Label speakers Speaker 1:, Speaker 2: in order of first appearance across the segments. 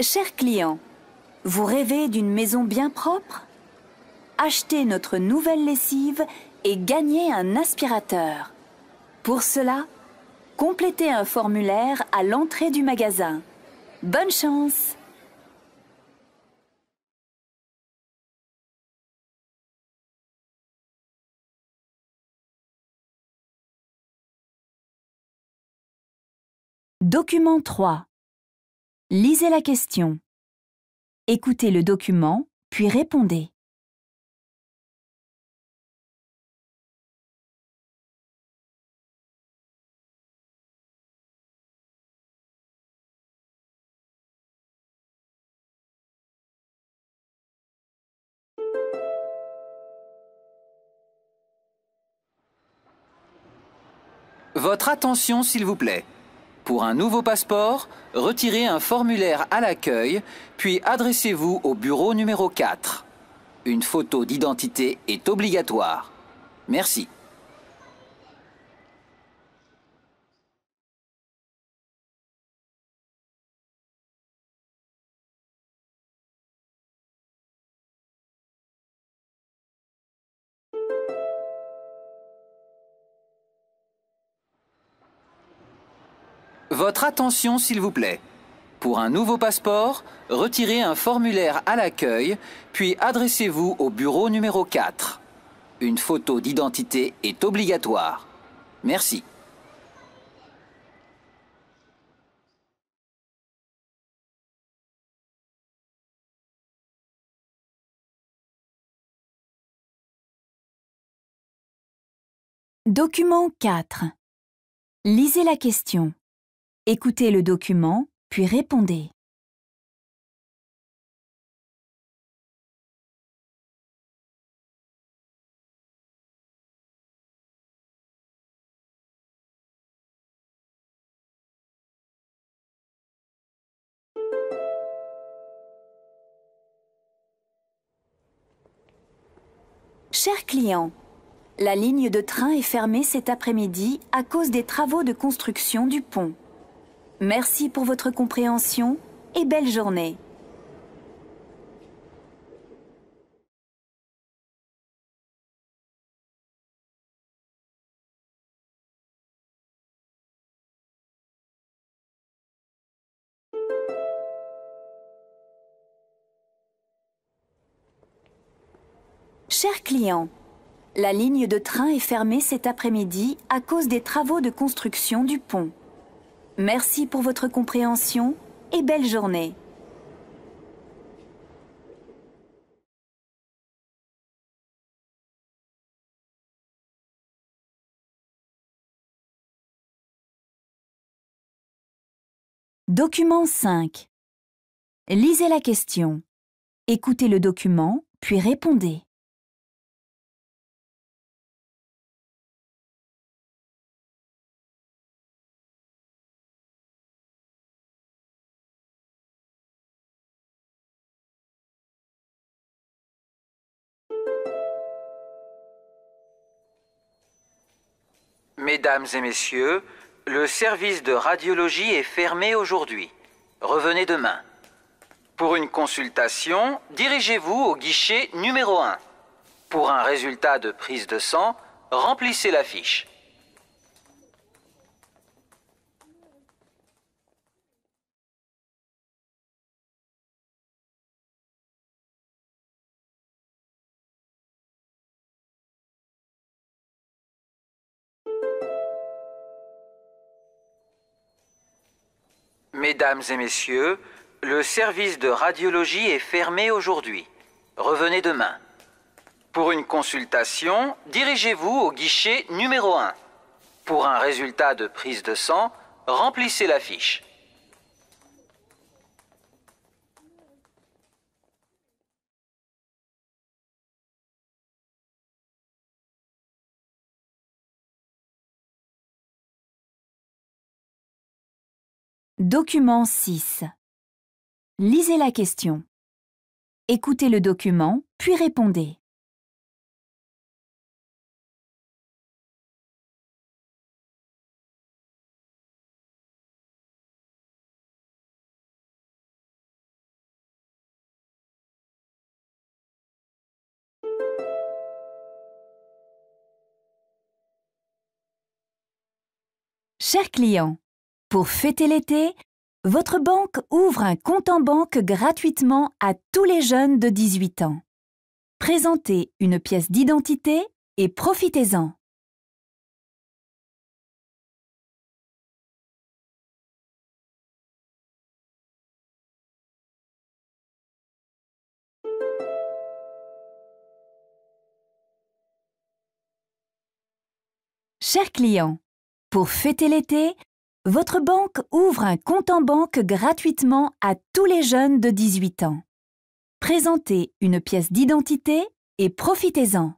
Speaker 1: Chers clients, vous rêvez d'une maison bien propre Achetez notre nouvelle lessive et gagnez un aspirateur. Pour cela, complétez un formulaire à l'entrée du magasin. Bonne chance
Speaker 2: Document 3 Lisez la question. Écoutez le document, puis répondez.
Speaker 3: Votre attention, s'il vous plaît. Pour un nouveau passeport, retirez un formulaire à l'accueil, puis adressez-vous au bureau numéro 4. Une photo d'identité est obligatoire. Merci. Votre attention, s'il vous plaît. Pour un nouveau passeport, retirez un formulaire à l'accueil, puis adressez-vous au bureau numéro 4. Une photo d'identité est obligatoire. Merci.
Speaker 2: Document 4. Lisez la question. Écoutez le document, puis répondez.
Speaker 1: Chers clients, la ligne de train est fermée cet après-midi à cause des travaux de construction du pont. Merci pour votre compréhension et belle journée. Chers clients, la ligne de train est fermée cet après-midi à cause des travaux de construction du pont. Merci pour votre compréhension et belle journée.
Speaker 2: Document 5. Lisez la question. Écoutez le document, puis répondez.
Speaker 3: Mesdames et messieurs, le service de radiologie est fermé aujourd'hui. Revenez demain. Pour une consultation, dirigez-vous au guichet numéro 1. Pour un résultat de prise de sang, remplissez la fiche. Mesdames et messieurs, le service de radiologie est fermé aujourd'hui. Revenez demain. Pour une consultation, dirigez-vous au guichet numéro 1. Pour un résultat de prise de sang, remplissez la fiche.
Speaker 2: Document 6. Lisez la question. Écoutez le document, puis répondez.
Speaker 1: Cher client, pour fêter l'été, votre banque ouvre un compte en banque gratuitement à tous les jeunes de 18 ans. Présentez une pièce d'identité et profitez-en. Chers clients, pour fêter l'été, votre banque ouvre un compte en banque gratuitement à tous les jeunes de 18 ans. Présentez une pièce d'identité et profitez-en.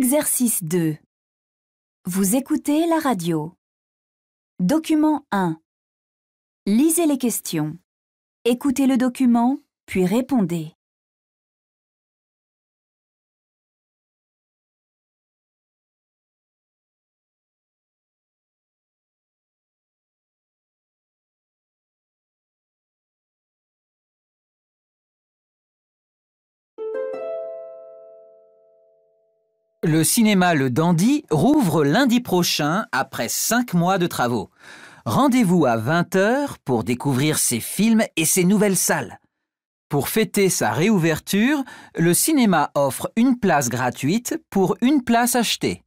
Speaker 2: Exercice 2 Vous écoutez la radio. Document 1 Lisez les questions. Écoutez le document, puis répondez.
Speaker 3: le cinéma Le Dandy rouvre lundi prochain après 5 mois de travaux. Rendez-vous à 20h pour découvrir ses films et ses nouvelles salles. Pour fêter sa réouverture, le cinéma offre une place gratuite pour une place achetée.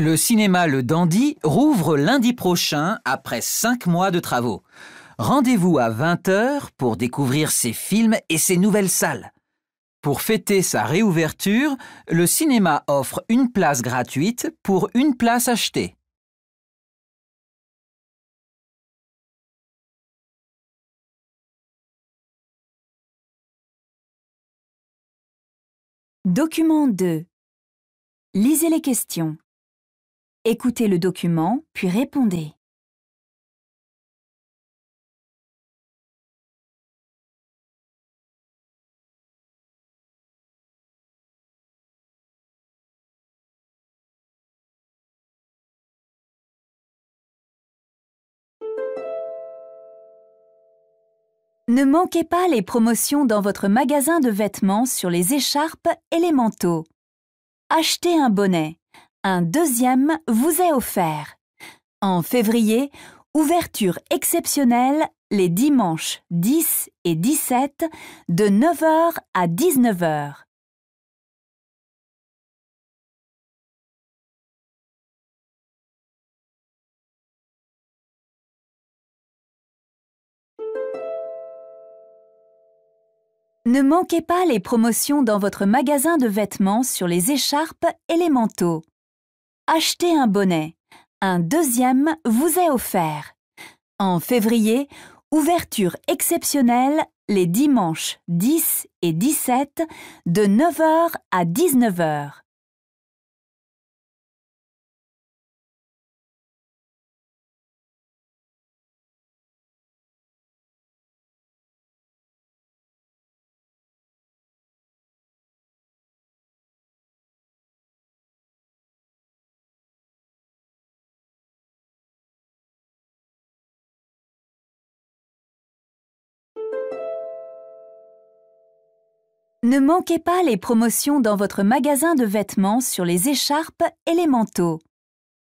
Speaker 3: le cinéma Le Dandy rouvre lundi prochain après 5 mois de travaux. Rendez-vous à 20h pour découvrir ses films et ses nouvelles salles. Pour fêter sa réouverture, le cinéma offre une place gratuite pour une place achetée.
Speaker 2: Document 2 Lisez les questions. Écoutez le document, puis répondez.
Speaker 1: Ne manquez pas les promotions dans votre magasin de vêtements sur les écharpes et les manteaux. Achetez un bonnet. Un deuxième vous est offert. En février, ouverture exceptionnelle les dimanches 10 et 17 de 9h à 19h. Ne manquez pas les promotions dans votre magasin de vêtements sur les écharpes et les manteaux achetez un bonnet. Un deuxième vous est offert. En février, ouverture exceptionnelle les dimanches 10 et 17 de 9h à 19h. Ne manquez pas les promotions dans votre magasin de vêtements sur les écharpes et les manteaux.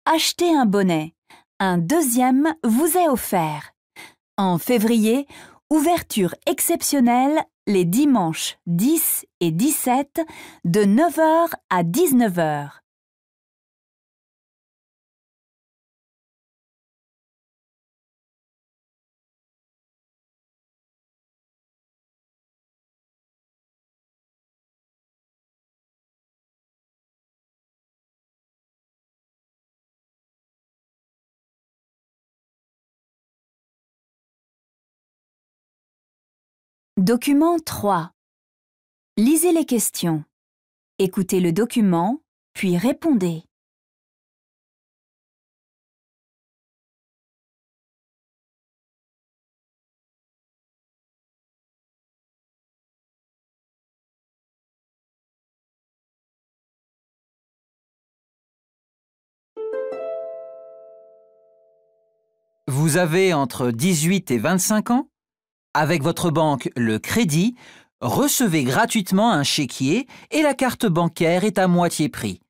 Speaker 1: Achetez un bonnet. Un deuxième vous est offert. En février, ouverture exceptionnelle les dimanches 10 et 17 de 9h à
Speaker 2: 19h. Document 3. Lisez les questions. Écoutez le document, puis répondez.
Speaker 3: Vous avez entre 18 et 25 ans avec votre banque Le Crédit, recevez gratuitement un chéquier et la carte bancaire est à moitié prix.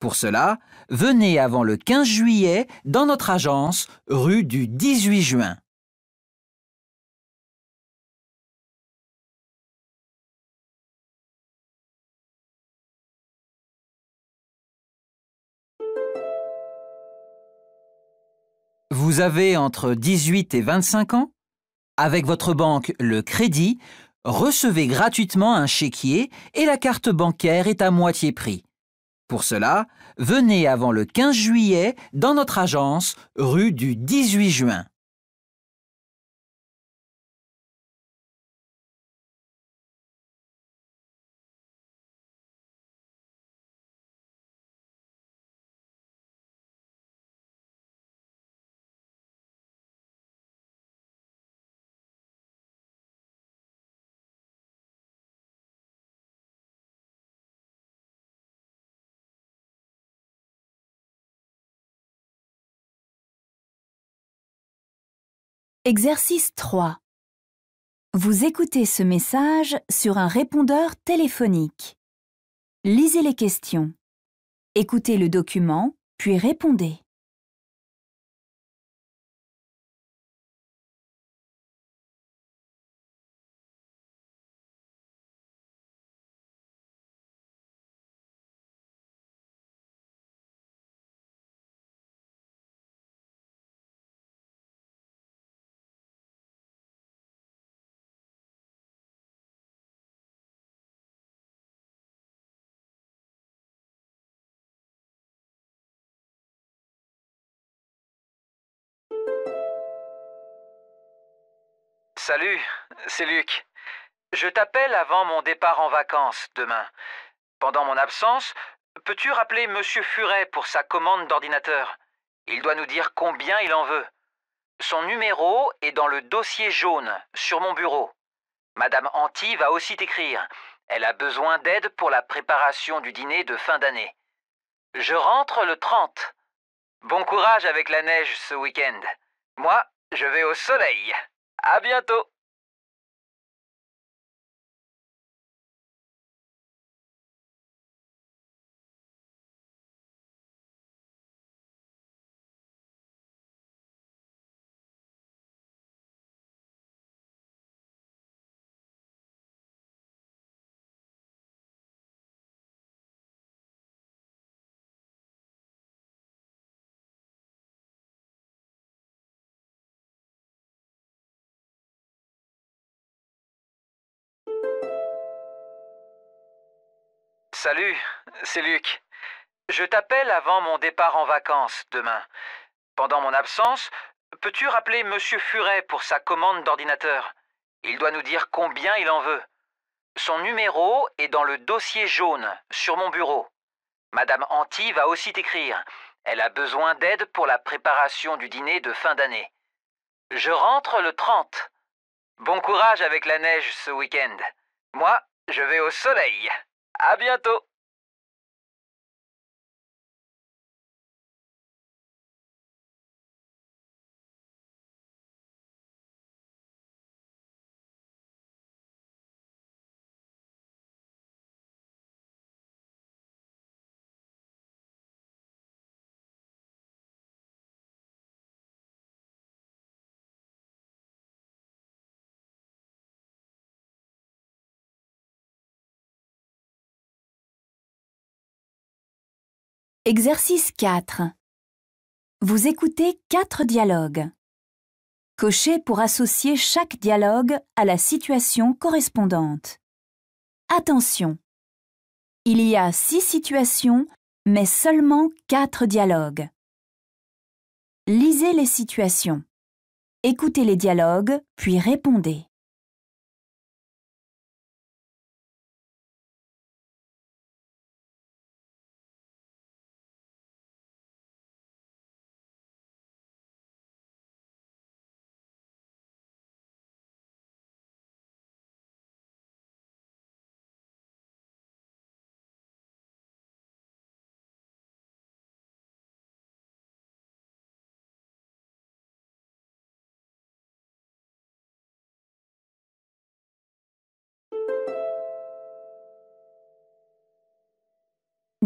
Speaker 3: Pour cela, venez avant le 15 juillet dans notre agence rue du 18 juin. Vous avez entre 18 et 25 ans avec votre banque Le Crédit, recevez gratuitement un chéquier et la carte bancaire est à moitié prix. Pour cela, venez avant le 15 juillet dans notre agence, rue
Speaker 2: du 18 juin. Exercice 3. Vous écoutez
Speaker 1: ce message sur un répondeur téléphonique. Lisez les questions. Écoutez le document, puis répondez.
Speaker 3: Salut, c'est Luc. Je t'appelle avant mon départ en vacances demain. Pendant mon absence, peux-tu rappeler Monsieur Furet pour sa commande d'ordinateur Il doit nous dire combien il en veut. Son numéro est dans le dossier jaune, sur mon bureau. Madame Anti va aussi t'écrire. Elle a besoin d'aide pour la préparation du dîner de fin d'année. Je rentre le 30. Bon courage avec la neige ce week-end. Moi, je vais au soleil. À bientôt Salut, c'est Luc. Je t'appelle avant mon départ en vacances demain. Pendant mon absence, peux-tu rappeler Monsieur Furet pour sa commande d'ordinateur Il doit nous dire combien il en veut. Son numéro est dans le dossier jaune, sur mon bureau. Madame Anti va aussi t'écrire. Elle a besoin d'aide pour la préparation du dîner de fin d'année. Je rentre le 30. Bon courage avec la neige ce week-end. Moi, je vais au soleil. À bientôt
Speaker 1: Exercice 4. Vous écoutez quatre dialogues. Cochez pour associer chaque dialogue à la situation correspondante. Attention Il y a six situations, mais seulement quatre dialogues. Lisez les situations. Écoutez les dialogues, puis répondez.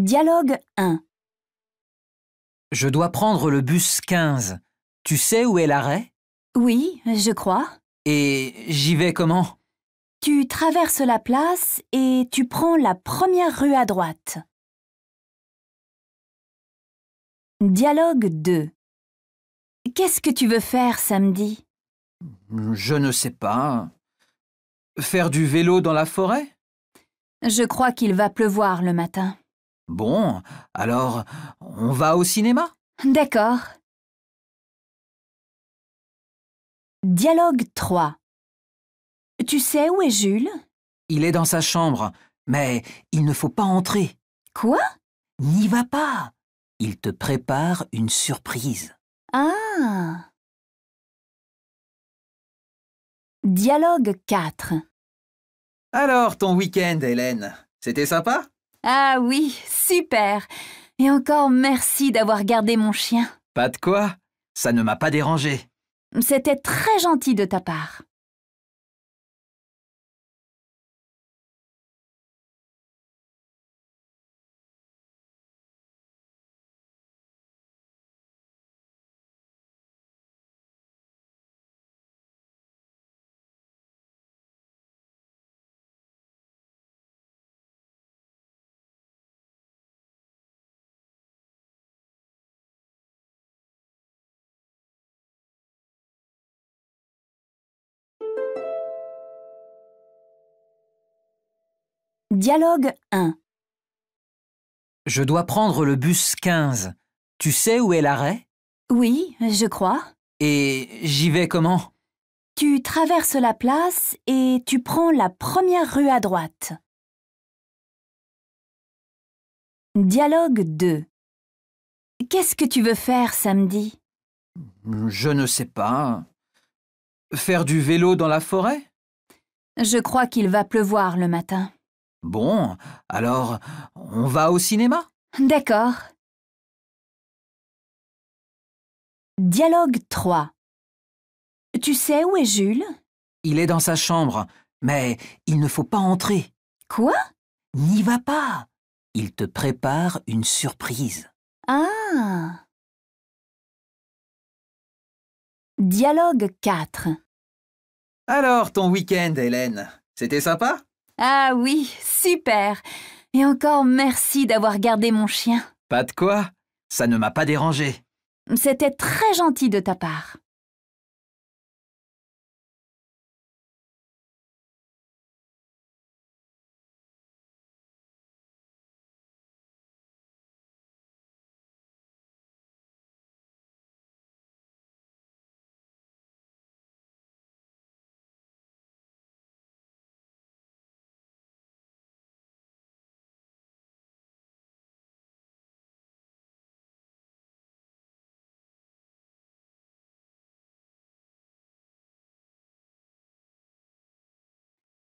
Speaker 1: Dialogue 1
Speaker 3: Je dois prendre le bus 15. Tu sais où est l'arrêt
Speaker 1: Oui, je crois.
Speaker 3: Et j'y vais comment
Speaker 1: Tu traverses la place et tu prends la première rue à droite.
Speaker 2: Dialogue 2 Qu'est-ce
Speaker 1: que tu veux faire samedi
Speaker 3: Je ne sais pas. Faire du vélo dans la forêt
Speaker 1: Je crois qu'il va pleuvoir le matin.
Speaker 3: Bon, alors on va au cinéma
Speaker 1: D'accord.
Speaker 2: Dialogue 3 Tu sais où est
Speaker 3: Jules Il est dans sa chambre, mais il ne faut pas entrer. Quoi N'y va pas Il te prépare une surprise.
Speaker 1: Ah
Speaker 2: Dialogue 4
Speaker 3: Alors, ton week-end, Hélène, c'était sympa
Speaker 1: ah oui, super. Et encore merci d'avoir gardé mon chien.
Speaker 3: Pas de quoi. Ça ne m'a pas dérangé.
Speaker 1: C'était très gentil de ta part. Dialogue 1
Speaker 3: Je dois prendre le bus 15. Tu sais où est l'arrêt
Speaker 1: Oui, je crois.
Speaker 3: Et j'y vais comment
Speaker 1: Tu traverses la place et tu prends la première rue à droite. Dialogue 2 Qu'est-ce que tu veux faire samedi
Speaker 3: Je ne sais pas. Faire du vélo dans la forêt
Speaker 1: Je crois qu'il va pleuvoir le matin.
Speaker 3: Bon, alors on va au cinéma
Speaker 1: D'accord. Dialogue
Speaker 3: 3 Tu sais où est Jules Il est dans sa chambre, mais il ne faut pas entrer. Quoi N'y va pas Il te prépare
Speaker 2: une surprise. Ah
Speaker 1: Dialogue 4
Speaker 3: Alors, ton week-end, Hélène, c'était sympa
Speaker 1: ah oui, super. Et encore merci d'avoir gardé mon chien.
Speaker 3: Pas de quoi. Ça ne m'a pas dérangé.
Speaker 1: C'était très gentil de ta part.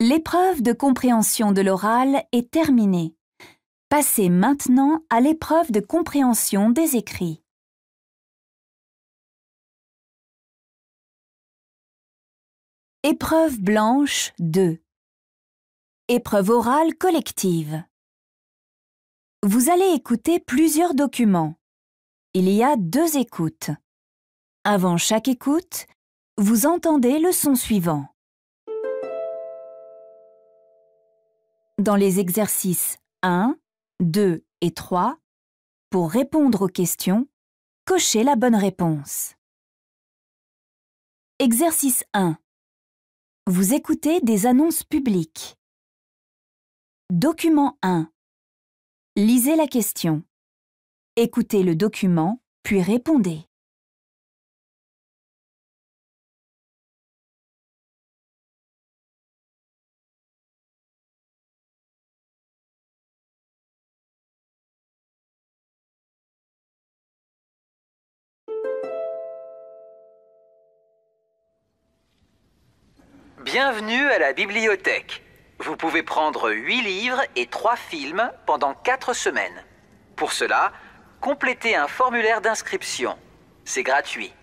Speaker 1: L'épreuve de compréhension de l'oral est terminée. Passez maintenant à l'épreuve de compréhension des écrits.
Speaker 2: Épreuve blanche 2 Épreuve orale collective Vous allez
Speaker 1: écouter plusieurs documents. Il y a deux écoutes. Avant chaque écoute, vous entendez le son suivant. dans les exercices 1, 2 et 3, pour répondre aux questions, cochez la bonne réponse.
Speaker 2: Exercice 1. Vous écoutez des annonces publiques. Document 1. Lisez la question. Écoutez le document, puis répondez.
Speaker 3: Bienvenue à la bibliothèque. Vous pouvez prendre 8 livres et 3 films pendant 4 semaines. Pour cela, complétez un formulaire d'inscription. C'est gratuit.